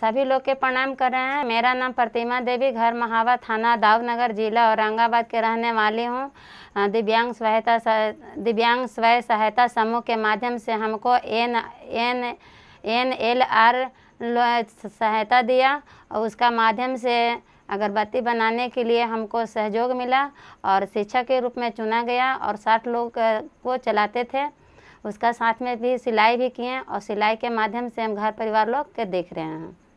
सभी लोग के प्रणाम कर रहे हैं मेरा नाम प्रतिमा देवी घर महावा थाना दावनगर जिला औरंगाबाद के रहने वाली हूँ दिव्यांग सहायता दिव्यांग स्वय सहायता समूह के माध्यम से हमको N N N L R सहायता दिया और उसका माध्यम से अगरबत्ती बनाने के लिए हमको सहयोग मिला और शिक्षक के रूप में चुना गया और साठ लोग को चलाते थे उसका साथ में भी सिलाई भी किए और सिलाई के माध्यम से हम घर परिवार लोग के देख रहे हैं